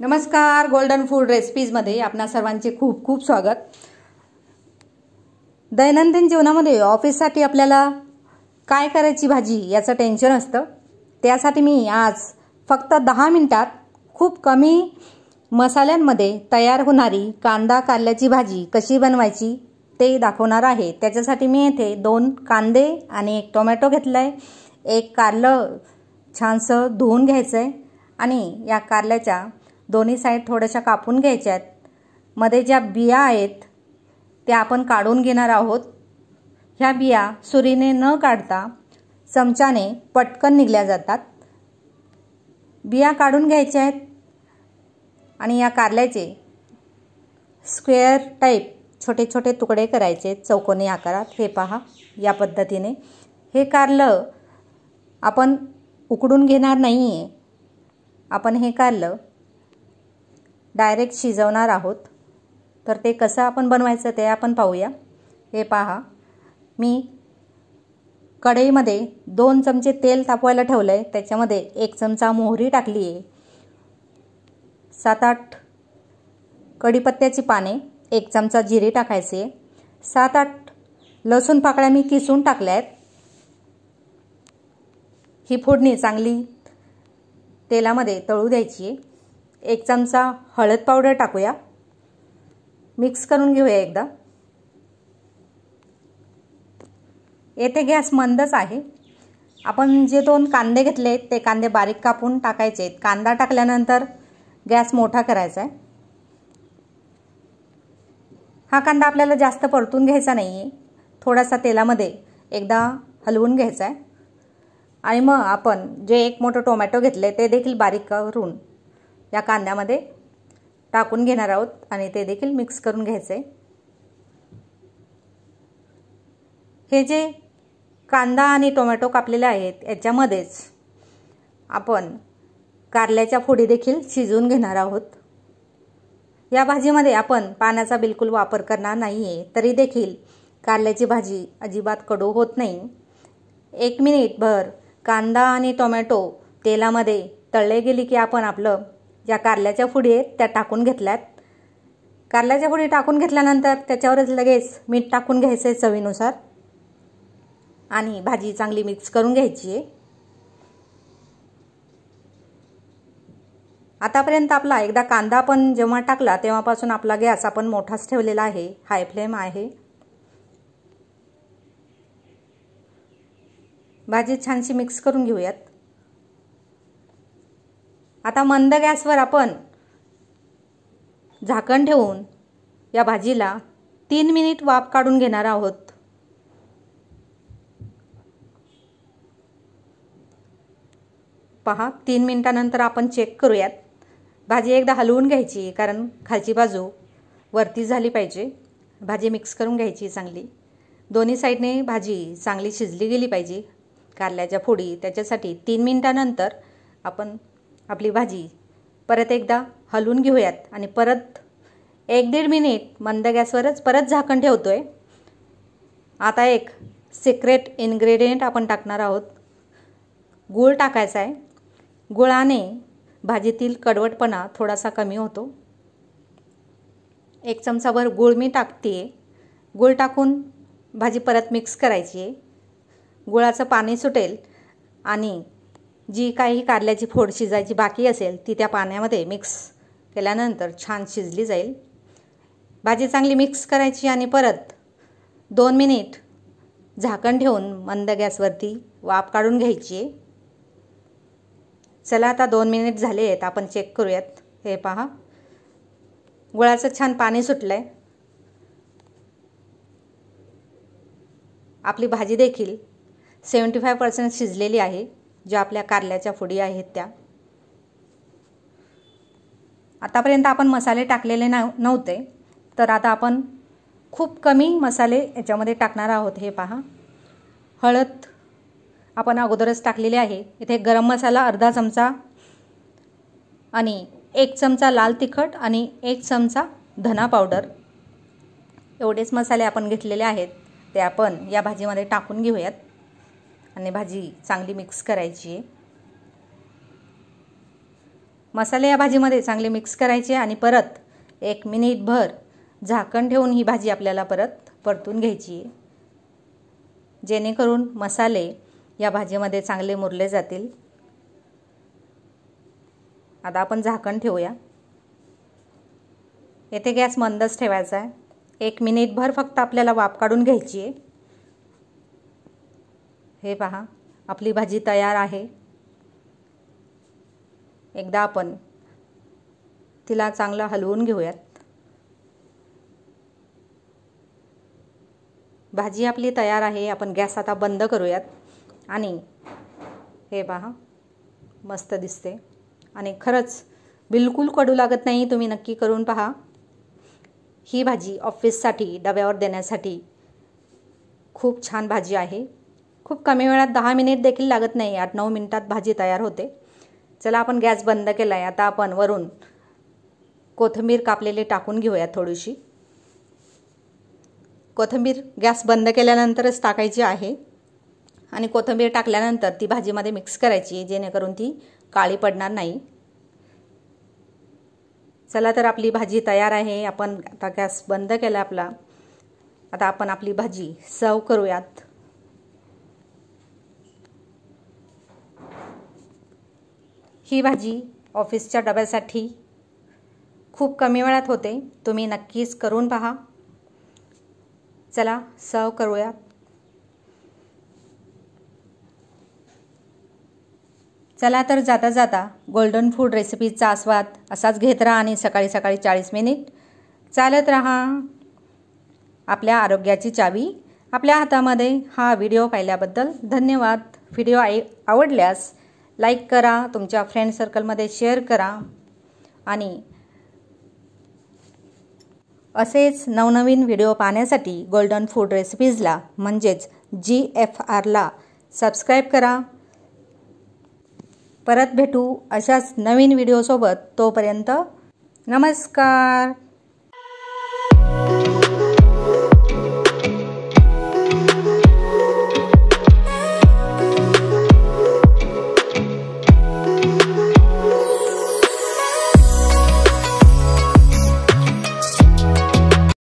नमस्कार golden food रेसिपीजमध्ये आपणा सर्वांचे खूप खूप स्वागत दैनंदिन जीवनामध्ये ऑफिससाठी आपल्याला काय करायची भाजी याचं टेन्शन असतं त्यासाठी मी आज फक्त दहा मिनटात खूप कमी मसाल्यांमध्ये तयार होणारी कांदा कारल्याची भाजी कशी बनवायची ते दाखवणार आहे त्याच्यासाठी मी येथे दोन कांदे आणि एक टोमॅटो घेतला आहे एक कारलं छानसं धुवून घ्यायचं आहे आणि या कारल्याच्या दोन्ही साईड थोड्याशा कापून घ्यायच्या आहेत मध्ये ज्या बिया आहेत त्या आपण काढून घेणार आहोत ह्या बिया सुरीने न काढता चमच्याने पटकन निघल्या जातात बिया काढून घ्यायच्या आहेत आणि या कारल्याचे स्क्वेअर टाईप छोटे छोटे तुकडे करायचे चौकोनी आकारात हे पहा या पद्धतीने हे कारलं आपण उकडून घेणार नाही आहे आपण हे कारलं डायरेक्ट शिजवणार आहोत तर ते कसं आपण बनवायचं ते आपण पाहूया हे पहा मी कढईमध्ये दोन चमचे तेल तापवायला ठेवलं आहे त्याच्यामध्ये एक चमचा मोहरी टाकली आहे सात आठ कढीपत्त्याची पाने एक चमचा जिरे टाकायचे सात आठ लसूण पाकळ्या मी किसून टाकल्या आहेत ही फोडणी चांगली तेलामध्ये तळू द्यायची आहे एक चमचा हळद पावडर टाकूया मिक्स करून घेऊया एकदा येथे गॅस मंदच आहे आपण जे दोन कांदे घेतले ते कांदे बारीक कापून टाकायचे आहेत कांदा टाकल्यानंतर गॅस मोठा करायचा आहे हा कांदा आपल्याला जास्त परतून घ्यायचा नाही आहे थोडासा तेलामध्ये एकदा हलवून घ्यायचा आहे आणि मग आपण जे एक मोठं टोमॅटो घेतले ते देखील बारीक करून या कांद्यामध्ये टाकून घेणार आहोत आणि ते देखील मिक्स करून घ्यायचं आहे हे जे कांदा आणि टोमॅटो कापलेले आहेत याच्यामध्येच आपण कारल्याच्या फोडी देखील शिजवून घेणार आहोत या भाजीमध्ये आपण पाण्याचा बिलकुल वापर करणार नाही आहे तरी देखील कारल्याची भाजी अजिबात कडू होत नाही एक मिनिटभर कांदा आणि टोमॅटो तेलामध्ये तळले गेली की आपण आपलं ज्या कारल्याच्या फुडी आहेत त्या टाकून घेतल्यात कारल्याच्या फुडी टाकून घेतल्यानंतर त्याच्यावरच लगेच मीठ टाकून घ्यायचं आहे चवीनुसार आणि भाजी चांगली मिक्स करून घ्यायची आहे आतापर्यंत आपला एकदा कांदा पण जेव्हा टाकला तेव्हापासून आपला गॅस आपण मोठाच ठेवलेला आहे हाय फ्लेम आहे भाजी छानशी मिक्स करून घेऊयात आता मंद गॅसवर आपण झाकण ठेवून या भाजीला तीन मिनिट वाफ काढून घेणार आहोत पहा तीन मिनिटानंतर आपण चेक करूयात भाजी एकदा हलवून घ्यायची कारण खालची बाजू वरती झाली पाहिजे भाजी मिक्स करून घ्यायची चांगली दोन्ही साईडने भाजी चांगली शिजली गेली पाहिजे कारल्याच्या फोडी त्याच्यासाठी तीन मिनिटानंतर आपण आपली भाजी परत एकदा हलवून घेऊयात आणि परत एक दीड मिनिट मंद गॅसवरच परत झाकण ठेवतो आहे आता एक सिक्रेट इन्ग्रेडियंट आपण टाकणार आहोत गूळ टाकायचा आहे गुळाने भाजीतील कडवटपणा थोडासा कमी होतो एक चमचाभर गूळ मी टाकते आहे गूळ टाकून भाजी परत मिक्स करायची आहे गुळाचं पाणी सुटेल आणि जी काही कारल्याची फोड शिजायची बाकी असेल ती त्या पाण्यामध्ये मिक्स केल्यानंतर छान शिजली जाईल भाजी चांगली मिक्स करायची आणि परत दोन मिनिट झाकण ठेवून मंद गॅसवरती वाफ काढून घ्यायची आहे चला आता दोन मिनिट झाले आहेत आपण चेक करूयात हे पहा गुळाचं छान पाणी सुटलं आहे आपली भाजी देखील सेवन्टी फाय पर्सेंट शिजलेली आहे ज्या आपल्या कारल्याच्या फोडी आहेत त्या आतापर्यंत आपण मसाले टाकलेले नव्ह नव्हते तर आता आपण खूप कमी मसाले याच्यामध्ये टाकणार आहोत हे पहा हळद आपण अगोदरच टाकलेली आहे इथे गरम मसाला अर्धा चमचा आणि एक चमचा लाल तिखट आणि एक चमचा धना पावडर एवढेच मसाले आपण घेतलेले आहेत ते आपण या भाजीमध्ये टाकून घेऊयात आणि भाजी चांगली मिक्स करायची आहे मसाले या भाजीमध्ये चांगले मिक्स करायचे आणि परत एक मिनिटभर झाकण ठेवून ही भाजी आपल्याला परत परतून घ्यायची आहे जेणेकरून मसाले या भाजीमध्ये चांगले मुरले जातील आता आपण झाकण ठेवूया येथे गॅस मंदच ठेवायचा आहे एक मिनिटभर फक्त आपल्याला वाफ काढून घ्यायची आहे हे पहा आपली भाजी तयार आहे एकदा आपण तिला चांगलं हलवून घेऊयात भाजी आपली तयार आहे आपण गॅस आता बंद करूयात आणि हे पहा मस्त दिसते आणि खरंच बिलकुल कडू लागत नाही तुम्ही नक्की करून पहा ही भाजी ऑफिससाठी डब्यावर देण्यासाठी खूप छान भाजी आहे खूप कमी वेळात दहा मिनिट देखील लागत नाही आठ नऊ मिनिटात भाजी तयार होते चला आपण गॅस बंद केला आहे आता आपण वरून कोथिंबीर कापलेली टाकून घेऊयात थोडीशी कोथिंबीर गॅस बंद केल्यानंतरच टाकायची आहे आणि कोथिंबीर टाकल्यानंतर ती भाजीमध्ये मिक्स करायची जेणेकरून ती काळी पडणार नाही चला तर आपली भाजी तयार आहे आपण आता गॅस बंद केला आपला आता आपण आपली भाजी सर्व करूयात ही भाजी ऑफिसच्या डब्यासाठी खूप कमी वेळात होते तुम्ही नक्कीच करून पहा चला सर्व करूया चला तर जाता जाता गोल्डन फूड रेसिपीचा आस्वाद असाच घेत राहा आणि सकाळी सकाळी चाळीस मिनिट चालत राहा आपल्या आरोग्याची चावी आपल्या हातामध्ये हा व्हिडिओ पाहिल्याबद्दल धन्यवाद व्हिडिओ आई आवडल्यास लाईक करा तुमच्या फ्रेंड सर्कलमध्ये शेअर करा आणि असेच नवनवीन व्हिडिओ पाहण्यासाठी गोल्डन फूड रेसिपीजला म्हणजेच जी एफ आरला सबस्क्राईब करा परत भेटू अशाच नवीन व्हिडिओसोबत तोपर्यंत नमस्कार